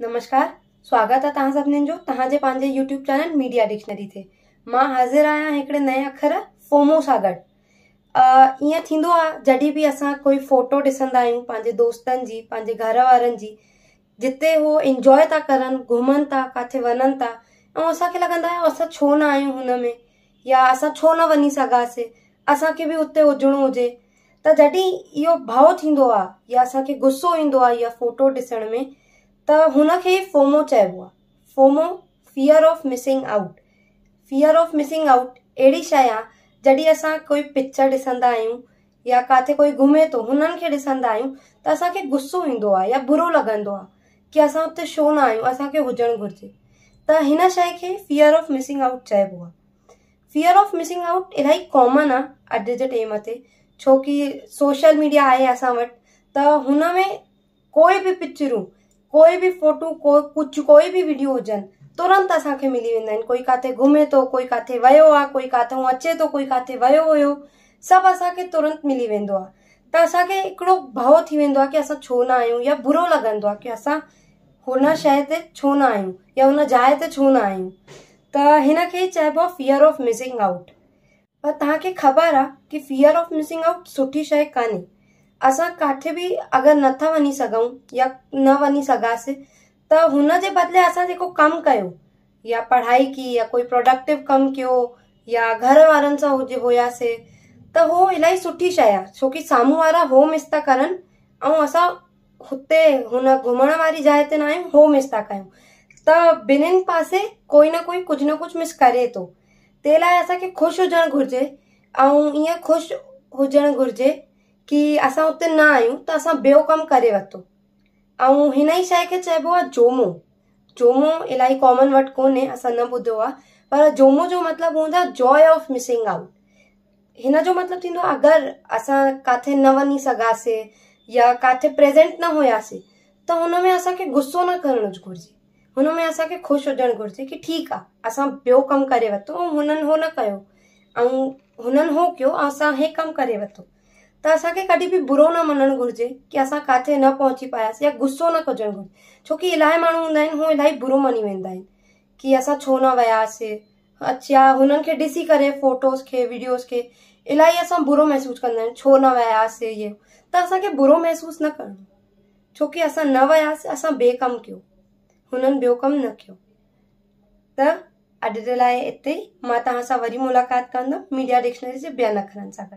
नमस्कार स्वागत है तव्हां सभिनीनि जो तव्हांजे पंहिंजे यूट्यूब चैनल मीडिया डिक्शनरी थे मां हाज़िर आहियां हिकिड़े नए अखर फोमो सागर गॾु ईअं थींदो आहे जॾहिं कोई फोटो ॾिसंदा आहियूं पंहिंजे दोस्तनि जी घर वारनि जी जिते उहो इंजॉय था करनि घुमन था किथे वञनि था ऐं असांखे लॻंदा आहे छो न आहियूं हुन या अस छो न वही सघासीं असांखे बि उते हुजणो हुजे त जॾहिं इहो भाव थींदो या असांखे गुस्सो ईंदो आहे फोटो ॾिसण में त हुनखे फोमो चइबो आहे FOMO fear of missing out fear of missing out अहिड़ी शइ आहे जॾहिं असां कोई पिक्चर ॾिसंदा आहियूं या किथे कोई घुमे थो तो, हुननि खे ॾिसंदा आहियूं त असांखे गुस्सो ईंदो आहे या बुरो लॻंदो आहे की असां हुते छो न आहियूं असांखे हुजणु घुरिजे त हिन शइ खे फियर ऑफ मिसिंग आउट चइबो आहे फियर ऑफ मिसिंग आउट इलाही कॉमन आहे अॼु जे टेम ते छो की सोशल मीडिया आहे असां वटि त हुन में कोई बि पिक्चरू कोई भी फोटो को कुछ कोई भी वीडियो हुजनि तुरंत असा के मिली वेंदा आहिनि कोई किथे घुमे थो तो, कोई किथे वियो आहे कोई किथां अचे थो तो, कोई किथे वियो हुयो सभु असांखे तुरंत मिली वेंदो आहे त असांखे हिकिड़ो भउ थी वेंदो आहे की असां छो न आहियूं या बुरो लॻंदो आहे की असां हुन शइ ते छो न आहियूं या हुन जाइ ते छो न आहियूं त हिन खे चइबो आहे फियर ऑफ मिसिंग आउट पर तव्हांखे ख़बर आहे की फियर ऑफ मिसिंग आउट सुठी शइ कान्हे असां भी अगर न था वनी सगाऊं या न वनी सगा से त हुन जे बदले असां जेको कमु कयो या पढ़ाई की या कोई प्रोडक्टिव कम कयो या घर वारन सा हो जे होया से त हो इलाई सुठी शइ आहे छो की साम्हूं वारा हो मिस करन औ ऐं हुते हुन घुमण वारी जाय ते नाय आहियूं हो मिस था कयूं त ॿिन्हिनि पासे कोई ना कोई कुछ ना कुछ मिस करे थो तो। तंहिं लाइ असांखे ख़ुशि हुजणु घुरिजे ऐं ईअं ख़ुशि हुजणु घुरजे की असां हुते न आहियूं त असां ॿियो कमु करे वरितो ऐं हिन ई शइ खे जोमो जोमो इलाही कॉमन वर्ड को अस न ॿुधो आहे पर जोमो जो मतलब हों जॉय ऑफ मिसिंग आउट हिन जो मतिलबु थींदो आहे अगरि असां किथे न वञी सघासीं या किथे प्रेज़ेंट न हुयासीं त हुन में गुस्सो न करणु घुरिजे हुन में असांखे ख़ुशि हुजणु घुरिजे की ठीकु आहे असां ॿियो कमु करे वरितो ऐं हुननि हो न कयो हो कयो ऐं असां करे वरितो तो असा के कभी भी बुरो न मन घुर्जे कि असां काथे न पहुंची पायासीं या गुस्सो न कजणु घुर्ज छो की इलाही माण्हू हूंदा आहिनि हू इलाही बुरो मनी वेंदा आहिनि की छो न वियासीं अच्छा हुननि खे ॾिसी करे फोटोस के वीडियोस के इलाही अस बुरो महसूस कंदा छो न वियासीं ये त अस बुरो महसूस न कर छो की असां न वियासीं असां ॿिए कमु कयो हुननि न कयो त अॼु जे लाइ हिते वरी मुलाक़ात कंदमि मीडिया डिक्शनरी से बेन अखरन सा